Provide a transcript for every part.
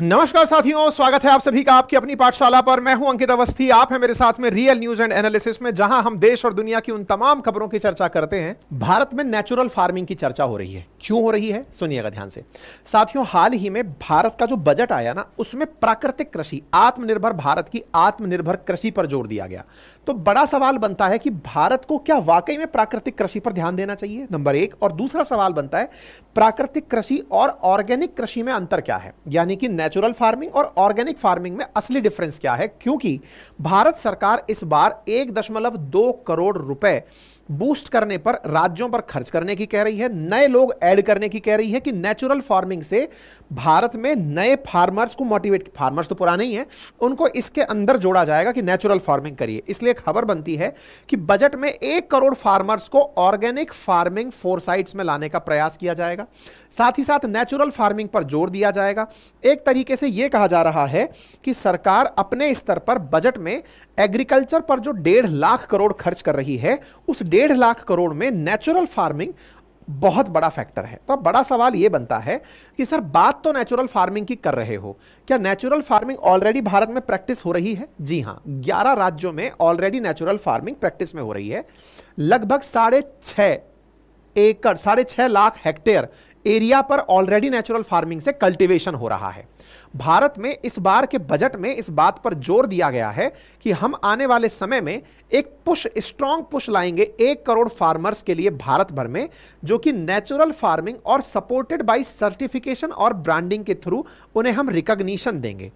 नमस्कार साथियों स्वागत है आप सभी का आपकी अपनी पाठशाला पर मैं हूं अंकित अवस्थी आप हैं मेरे साथ में रियल न्यूज एंड एनालिसिस में जहां हम देश और दुनिया की उन तमाम खबरों की चर्चा करते हैं भारत में नेचुरल फार्मिंग की चर्चा हो रही है क्यों हो रही है सुनिएगा ध्यान से साथियों हाल ही में भारत का जो बजट आया ना उसमें प्राकृतिक कृषि आत्मनिर्भर भारत की आत्मनिर्भर कृषि पर जोर दिया गया तो बड़ा सवाल बनता है कि भारत को क्या वाकई में प्राकृतिक कृषि पर ध्यान देना चाहिए नंबर एक और दूसरा सवाल बनता है प्राकृतिक कृषि और ऑर्गेनिक कृषि में अंतर क्या है यानी कि नेचुरल फार्मिंग और ऑर्गेनिक फार्मिंग में असली डिफरेंस क्या है क्योंकि भारत सरकार इस बार एक दशमलव दो करोड़ रुपए बूस्ट करने पर राज्यों पर खर्च करने की कह रही है नए लोग ऐड करने की कह रही है कि नेचुरल फार्मिंग से भारत में नए फार्मर्स को मोटिवेट फार्मर्स तो पुराने ही हैं उनको इसके अंदर जोड़ा जाएगा कि नेचुरल फार्मिंग करिए इसलिए खबर बनती है कि बजट में एक करोड़ फार्मर्स को ऑर्गेनिक फार्मिंग फोरसाइट्स में लाने का प्रयास किया जाएगा साथ ही साथ नेचुरल फार्मिंग पर जोर दिया जाएगा एक तरीके से यह कहा जा रहा है कि सरकार अपने स्तर पर बजट में एग्रीकल्चर पर जो डेढ़ लाख करोड़ खर्च कर रही है उस डेढ़ डेढ़ लाख करोड़ में नेचुरल फार्मिंग बहुत बड़ा फैक्टर है तो अब बड़ा सवाल यह बनता है कि सर बात तो नेचुरल फार्मिंग की कर रहे हो क्या नेचुरल फार्मिंग ऑलरेडी भारत में प्रैक्टिस हो रही है जी हां ग्यारह राज्यों में ऑलरेडी नेचुरल फार्मिंग प्रैक्टिस में हो रही है लगभग साढ़े छह एकड़ साढ़े छह लाख हेक्टेयर एरिया पर ऑलरेडी नेचुरल फार्मिंग से कल्टीवेशन हो रहा है भारत में इस बार के बजट में इस बात पर जोर दिया गया है कि हम आने वाले समय में एक पुश स्ट्रांग पुश लाएंगे एक करोड़ फार्मर्स के लिए भारत भर में जो कि नेचुरल फार्मिंग और सपोर्टेड बाई सर्टिफिकेशन और ब्रांडिंग के थ्रू उन्हें हम रिकग्निशन देंगे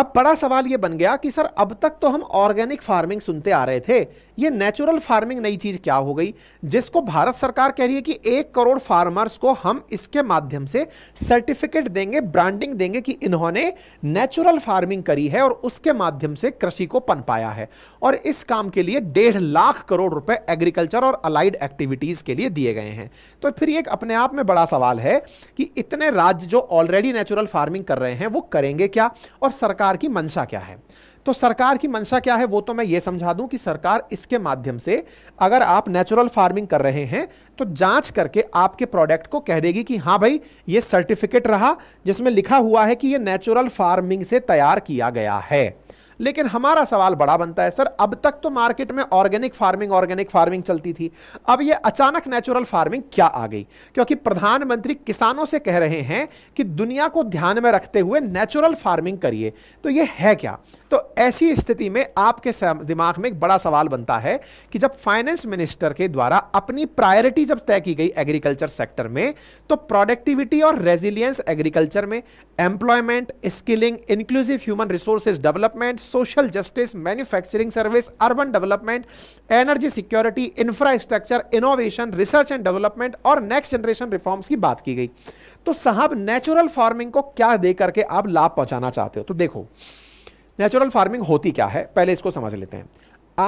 अब बड़ा सवाल ये बन गया कि सर अब तक तो हम ऑर्गेनिक फार्मिंग सुनते आ रहे थे ये नेचुरल फार्मिंग नई चीज क्या हो गई जिसको भारत सरकार कह रही है कि एक करोड़ फार्मर्स को हम इसके माध्यम से सर्टिफिकेट देंगे ब्रांडिंग देंगे कि इन्होंने नेचुरल फार्मिंग करी है और उसके माध्यम से कृषि को पनपाया है और इस काम के लिए डेढ़ लाख करोड़ रुपए एग्रीकल्चर और अलाइड एक्टिविटीज के लिए दिए गए हैं तो फिर एक अपने आप में बड़ा सवाल है कि इतने राज्य जो ऑलरेडी नेचुरल फार्मिंग कर रहे हैं वो करेंगे क्या और सरकार सरकार की मंशा क्या है तो सरकार की मंशा क्या है वो तो मैं ये समझा दूं कि सरकार इसके माध्यम से अगर आप नेचुरल फार्मिंग कर रहे हैं तो जांच करके आपके प्रोडक्ट को कह देगी कि हाँ भाई ये सर्टिफिकेट रहा जिसमें लिखा हुआ है कि ये नेचुरल फार्मिंग से तैयार किया गया है लेकिन हमारा सवाल बड़ा बनता है सर अब तक तो मार्केट में ऑर्गेनिक फार्मिंग ऑर्गेनिक फार्मिंग चलती थी अब ये अचानक नेचुरल फार्मिंग क्या आ गई क्योंकि प्रधानमंत्री किसानों से कह रहे हैं कि दुनिया को ध्यान में रखते हुए नेचुरल फार्मिंग करिए तो ये है क्या तो ऐसी स्थिति में आपके दिमाग में एक बड़ा सवाल बनता है कि जब फाइनेंस मिनिस्टर के द्वारा अपनी प्रायोरिटी जब तय की गई एग्रीकल्चर सेक्टर में तो प्रोडक्टिविटी और रेजिलियंस एग्रीकल्चर में employment skilling inclusive human resources development social justice manufacturing service urban development energy security infrastructure innovation research and development और नेक्स्ट जनरेशन रिफॉर्म्स की बात की गई तो साहब नेचुरल फार्मिंग को क्या दे करके आप लाभ पहुंचाना चाहते हो तो देखो नेचुरल फार्मिंग होती क्या है पहले इसको समझ लेते हैं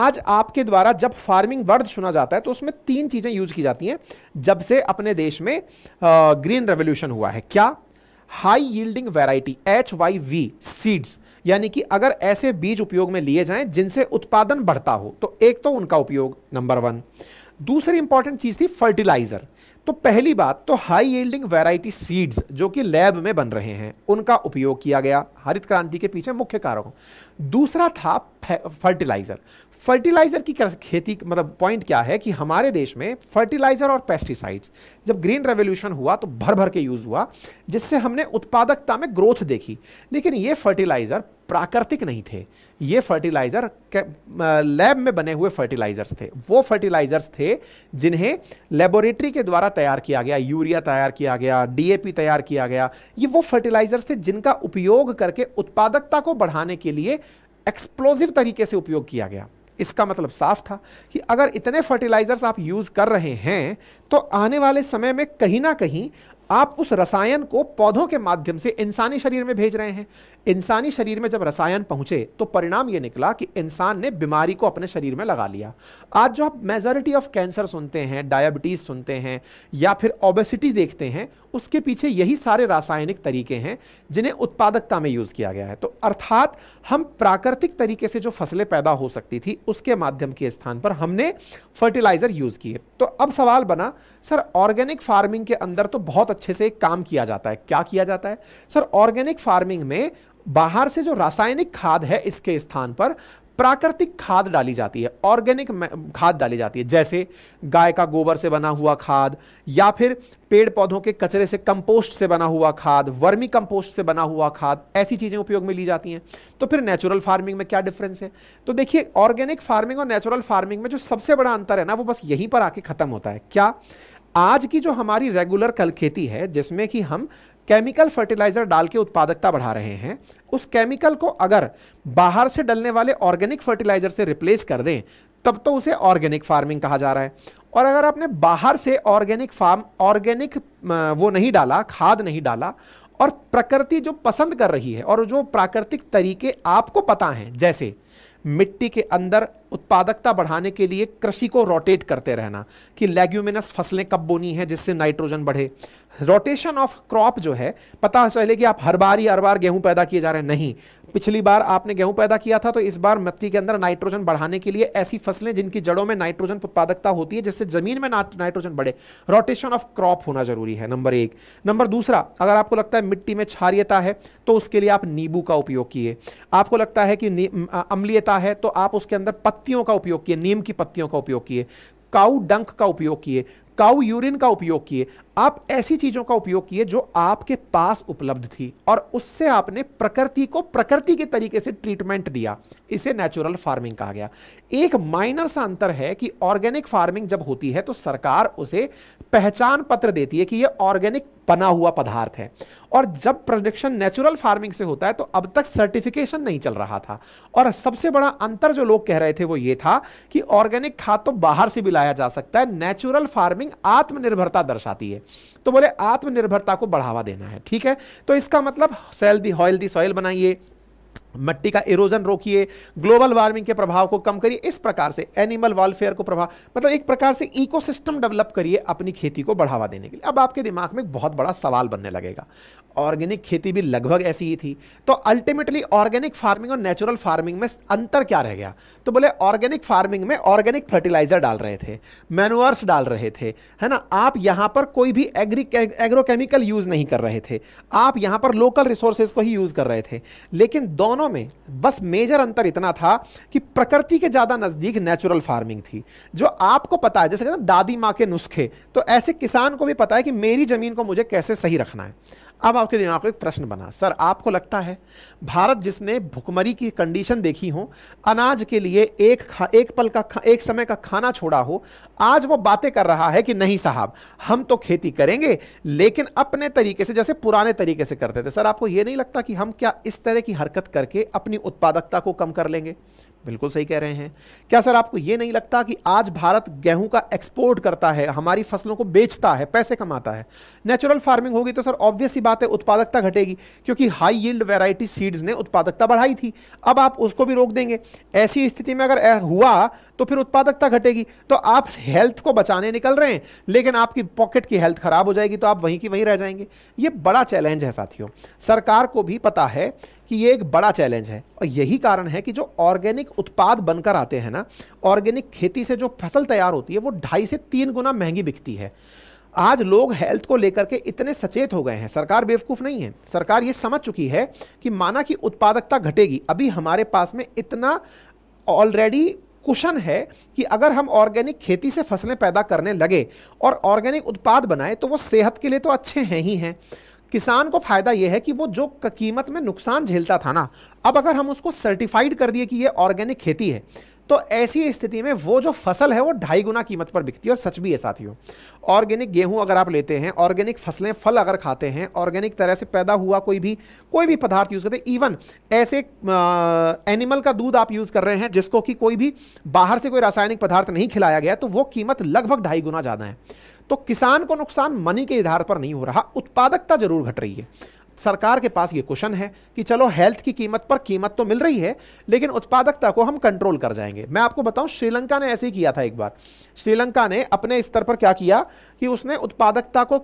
आज आपके द्वारा जब फार्मिंग वर्ड सुना जाता है तो उसमें तीन चीज़ें यूज की जाती हैं जब से अपने देश में ग्रीन रेवोल्यूशन हुआ है क्या high yielding variety H Y V seeds यानी कि अगर ऐसे बीज उपयोग में लिए जाएं जिनसे उत्पादन बढ़ता हो तो एक तो उनका उपयोग नंबर वन दूसरी इंपॉर्टेंट चीज़ थी फर्टिलाइज़र तो पहली बात तो हाई यील्डिंग वैरायटी सीड्स जो कि लैब में बन रहे हैं उनका उपयोग किया गया हरित क्रांति के पीछे मुख्य कारक दूसरा था फर्टिलाइज़र फर्टिलाइजर की खेती मतलब पॉइंट क्या है कि हमारे देश में फर्टिलाइजर और पेस्टिसाइड्स जब ग्रीन रेवोल्यूशन हुआ तो भर भर के यूज़ हुआ जिससे हमने उत्पादकता में ग्रोथ देखी लेकिन ये फर्टिलाइज़र प्राकृतिक नहीं थे ये फर्टिलाइज़र लैब में बने हुए फर्टिलाइज़र्स थे वो फर्टिलाइज़र्स थे जिन्हें लेबोरेटरी के द्वारा तैयार किया गया यूरिया तैयार किया गया डीएपी तैयार किया गया ये वो फर्टिलाइज़र्स थे जिनका उपयोग करके उत्पादकता को बढ़ाने के लिए एक्सप्लोजिव तरीके से उपयोग किया गया इसका मतलब साफ था कि अगर इतने फर्टिलाइजर्स आप यूज़ कर रहे हैं तो आने वाले समय में कहीं ना कहीं आप उस रसायन को पौधों के माध्यम से इंसानी शरीर में भेज रहे हैं इंसानी शरीर में जब रसायन पहुंचे तो परिणाम यह निकला कि इंसान ने बीमारी को अपने शरीर में लगा लिया आज जो आप मेजोरिटी ऑफ कैंसर सुनते हैं डायबिटीज़ सुनते हैं या फिर ओबेसिटी देखते हैं उसके पीछे यही सारे रासायनिक तरीके हैं जिन्हें उत्पादकता में यूज़ किया गया है तो अर्थात हम प्राकृतिक तरीके से जो फसलें पैदा हो सकती थी उसके माध्यम के स्थान पर हमने फर्टिलाइज़र यूज़ किए तो अब सवाल बना सर ऑर्गेनिक फार्मिंग के अंदर तो बहुत अच्छे से काम किया जाता है क्या किया जाता है सर ऑर्गेनिक फार्मिंग में बाहर से जो रासायनिक खाद है इसके स्थान पर प्राकृतिक खाद डाली जाती है ऑर्गेनिक खाद डाली जाती है जैसे गाय का गोबर से बना हुआ खाद या फिर पेड़ पौधों के कचरे से कंपोस्ट से बना हुआ खाद वर्मी कंपोस्ट से बना हुआ खाद ऐसी चीज़ें उपयोग में ली जाती हैं तो फिर नेचुरल फार्मिंग में क्या डिफरेंस है तो देखिए ऑर्गेनिक फार्मिंग और नेचुरल फार्मिंग में जो सबसे बड़ा अंतर है ना वो बस यहीं पर आके ख़त्म होता है क्या आज की जो हमारी रेगुलर कल खेती है जिसमें कि हम केमिकल फर्टिलाइजर डाल के उत्पादकता बढ़ा रहे हैं उस केमिकल को अगर बाहर से डलने वाले ऑर्गेनिक फर्टिलाइजर से रिप्लेस कर दें तब तो उसे ऑर्गेनिक फार्मिंग कहा जा रहा है और अगर आपने बाहर से ऑर्गेनिक फार्म ऑर्गेनिक वो नहीं डाला खाद नहीं डाला और प्रकृति जो पसंद कर रही है और जो प्राकृतिक तरीके आपको पता हैं जैसे मिट्टी के अंदर उत्पादकता बढ़ाने के लिए कृषि को रोटेट करते रहना कि लेग्यूमिनस फसलें कब बोनी हैं जिससे नाइट्रोजन बढ़े रोटेशन ऑफ क्रॉप जो है पता चले कि आप हर बार ही हर बार गेहूं पैदा किए जा रहे हैं नहीं पिछली बार आपने गेहूं पैदा किया था तो इस बार मिट्टी के अंदर नाइट्रोजन बढ़ाने के लिए ऐसी फसलें जिनकी जड़ों में नाइट्रोजन उत्पादकता होती है जिससे जमीन में नाइट्रोजन बढ़े रोटेशन ऑफ क्रॉप होना जरूरी है नंबर एक नंबर दूसरा अगर आपको लगता है मिट्टी में क्षारियता है तो उसके लिए आप नींबू का उपयोग किए आपको लगता है कि अम्लीयता है तो आप उसके अंदर पत्तियों का उपयोग किए नीम की पत्तियों का उपयोग किए काउ डंक का उपयोग किए काउ यूरिन का उपयोग किए आप ऐसी चीजों का उपयोग किए जो आपके पास उपलब्ध थी और उससे आपने प्रकृति को प्रकृति के तरीके से ट्रीटमेंट दिया इसे नेचुरल फार्मिंग कहा गया एक माइनर सा अंतर है कि ऑर्गेनिक फार्मिंग जब होती है तो सरकार उसे पहचान पत्र देती है कि यह ऑर्गेनिक बना हुआ पदार्थ है और जब प्रोडक्शन नेचुरल फार्मिंग से होता है तो अब तक सर्टिफिकेशन नहीं चल रहा था और सबसे बड़ा अंतर जो लोग कह रहे थे वो ये था कि ऑर्गेनिक खाद तो बाहर से भी लाया जा सकता है नेचुरल फार्मिंग फार्मिंग आत्मनिर्भरता दर्शाती है तो बोले आत्मनिर्भरता को बढ़ावा देना है ठीक है तो इसका मतलब सेल दी हॉयल दी सॉइल बनाइए मिट्टी का इरोजन रोकिए ग्लोबल वार्मिंग के प्रभाव को कम करिए इस प्रकार से एनिमल वेलफेयर को प्रभाव मतलब एक प्रकार से इकोसिस्टम डेवलप करिए अपनी खेती को बढ़ावा देने के लिए अब आपके दिमाग में बहुत बड़ा सवाल बनने लगेगा ऑर्गेनिक खेती भी लगभग ऐसी ही थी तो अल्टीमेटली ऑर्गेनिक फार्मिंग और नेचुरल फार्मिंग में अंतर क्या रह गया तो बोले ऑर्गेनिक फार्मिंग में ऑर्गेनिक फर्टिलाइजर डाल रहे थे मैनुअर्स डाल रहे थे है ना आप यहाँ पर कोई भी एग्री एग्रोकेमिकल यूज़ नहीं कर रहे थे आप यहाँ पर लोकल रिसोर्सेज को ही यूज़ कर रहे थे लेकिन दोनों दोनों में बस मेजर अंतर इतना था कि प्रकृति के ज़्यादा नज़दीक नेचुरल फार्मिंग थी जो आपको पता है जैसे कहते दादी माँ के नुस्खे तो ऐसे किसान को भी पता है कि मेरी ज़मीन को मुझे कैसे सही रखना है अब आपके दिमाग को एक प्रश्न बना सर आपको लगता है भारत जिसने भुखमरी की कंडीशन देखी हो अनाज के लिए एक खा, एक पल का खा, एक समय का खाना छोड़ा हो आज वो बातें कर रहा है कि नहीं साहब हम तो खेती करेंगे लेकिन अपने तरीके से जैसे पुराने तरीके से करते थे सर आपको ये नहीं लगता कि हम क्या इस तरह की हरकत करके अपनी उत्पादकता को कम कर लेंगे बिल्कुल सही कह रहे हैं क्या सर आपको ये नहीं लगता कि आज भारत गेहूं का एक्सपोर्ट करता है हमारी फसलों को बेचता है पैसे कमाता है नेचुरल फार्मिंग होगी तो सर ऑब्वियस ही बात है उत्पादकता घटेगी क्योंकि हाई यील्ड वैरायटी सीड्स ने उत्पादकता बढ़ाई थी अब आप उसको भी रोक देंगे ऐसी स्थिति में अगर हुआ तो फिर उत्पादकता घटेगी तो आप हेल्थ को बचाने निकल रहे हैं लेकिन आपकी पॉकेट की हेल्थ खराब हो जाएगी तो आप वहीं की वहीं रह जाएंगे ये बड़ा चैलेंज है साथियों सरकार को भी पता है कि ये एक बड़ा चैलेंज है और यही कारण है कि जो ऑर्गेनिक उत्पाद बनकर आते हैं ना ऑर्गेनिक खेती से जो फसल तैयार होती है वो ढाई से तीन गुना महंगी बिकती है आज लोग हेल्थ को लेकर के इतने सचेत हो गए हैं सरकार बेवकूफ़ नहीं है सरकार ये समझ चुकी है कि माना कि उत्पादकता घटेगी अभी हमारे पास में इतना ऑलरेडी क्वेश्चन है कि अगर हम ऑर्गेनिक खेती से फसलें पैदा करने लगे और ऑर्गेनिक उत्पाद बनाए तो वो सेहत के लिए तो अच्छे हैं ही हैं किसान को फायदा यह है कि वो जो कीमत में नुकसान झेलता था ना अब अगर हम उसको सर्टिफाइड कर दिए कि ये ऑर्गेनिक खेती है तो ऐसी स्थिति में वो जो फसल है वो ढाई गुना कीमत पर बिकती है और सच भी है साथियों ऑर्गेनिक गेहूं अगर आप लेते हैं ऑर्गेनिक फसलें फल अगर खाते हैं ऑर्गेनिक तरह से पैदा हुआ कोई भी कोई भी पदार्थ यूज़ करते हैं इवन ऐसे एनिमल का दूध आप यूज़ कर रहे हैं जिसको कि कोई भी बाहर से कोई रासायनिक पदार्थ नहीं खिलाया गया तो वो कीमत लगभग ढाई गुना ज़्यादा है तो किसान को नुकसान मनी के आधार पर नहीं हो रहा उत्पादकता जरूर घट रही है सरकार के पास ये क्वेश्चन है कि चलो हेल्थ की कीमत पर कीमत तो मिल रही है लेकिन उत्पादकता को हम कंट्रोल कर जाएंगे मैं आपको बताऊं श्रीलंका ने ऐसे ही किया था एक बार श्रीलंका ने अपने स्तर पर क्या किया कि उसने उत्पादकता को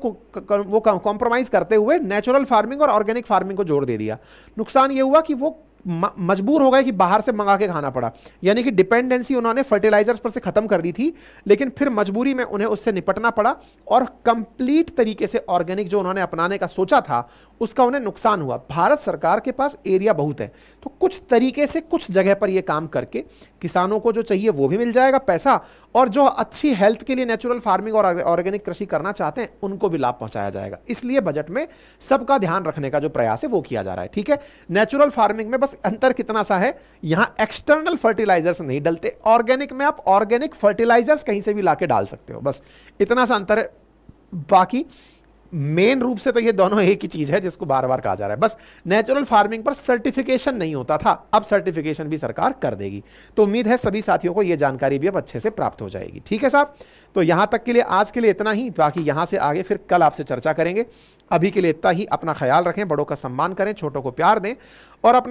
वो कॉम्प्रोमाइज़ करते हुए नेचुरल फार्मिंग और ऑर्गेनिक फार्मिंग को जोर दे दिया नुकसान ये हुआ कि वो मजबूर हो गए कि बाहर से मंगा के खाना पड़ा यानी कि डिपेंडेंसी उन्होंने फर्टिलाइजर्स पर से ख़त्म कर दी थी लेकिन फिर मजबूरी में उन्हें उससे निपटना पड़ा और कंप्लीट तरीके से ऑर्गेनिक जो उन्होंने अपनाने का सोचा था उसका उन्हें नुकसान हुआ भारत सरकार के पास एरिया बहुत है तो कुछ तरीके से कुछ जगह पर यह काम करके किसानों को जो चाहिए वो भी मिल जाएगा पैसा और जो अच्छी हेल्थ के लिए नेचुरल फार्मिंग और ऑर्गेनिक कृषि करना चाहते हैं उनको भी लाभ पहुंचाया जाएगा इसलिए बजट में सबका ध्यान रखने का जो प्रयास है वो किया जा रहा है ठीक है नेचुरल फार्मिंग में बस अंतर कितना सा है यहां एक्सटर्नल फर्टिलाइजर्स नहीं डलते ऑर्गेनिक में आप ऑर्गेनिक फर्टिलाइजर्स कहीं से भी ला डाल सकते हो बस इतना सा अंतर है बाकी मेन रूप से तो ये दोनों एक ही चीज है जिसको बार बार कहा जा रहा है बस नेचुरल फार्मिंग पर सर्टिफिकेशन नहीं होता था अब सर्टिफिकेशन भी सरकार कर देगी तो उम्मीद है सभी साथियों को यह जानकारी भी अब अच्छे से प्राप्त हो जाएगी ठीक है साहब तो यहां तक के लिए आज के लिए इतना ही बाकी यहां से आगे फिर कल आपसे चर्चा करेंगे अभी के लिए इतना ही अपना ख्याल रखें बड़ों का सम्मान करें छोटों को प्यार दें और अपना